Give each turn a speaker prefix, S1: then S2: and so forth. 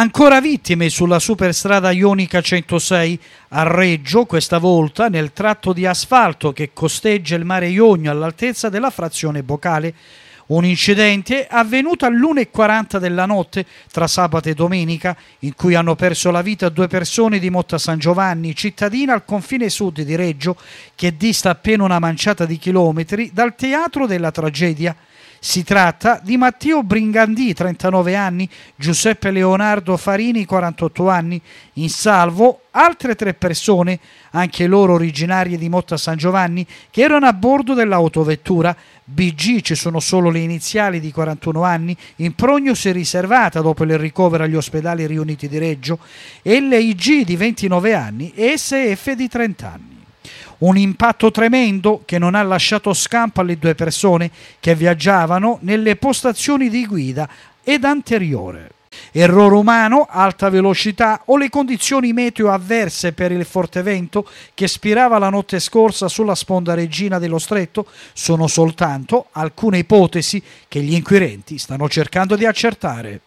S1: Ancora vittime sulla superstrada Ionica 106 a Reggio, questa volta nel tratto di asfalto che costeggia il mare Ionio all'altezza della frazione Bocale. Un incidente avvenuto all'1.40 della notte tra sabato e domenica, in cui hanno perso la vita due persone di Motta San Giovanni, cittadina al confine sud di Reggio, che dista appena una manciata di chilometri dal teatro della tragedia. Si tratta di Matteo Bringandì, 39 anni, Giuseppe Leonardo Farini, 48 anni, in salvo altre tre persone, anche loro originarie di Motta San Giovanni, che erano a bordo dell'autovettura. BG ci sono solo le iniziali di 41 anni, in prognosi riservata dopo il ricovero agli ospedali riuniti di Reggio, LIG di 29 anni e SF di 30 anni. Un impatto tremendo che non ha lasciato scampo alle due persone che viaggiavano nelle postazioni di guida ed anteriore. Errore umano, alta velocità o le condizioni meteo avverse per il forte vento che spirava la notte scorsa sulla sponda regina dello stretto sono soltanto alcune ipotesi che gli inquirenti stanno cercando di accertare.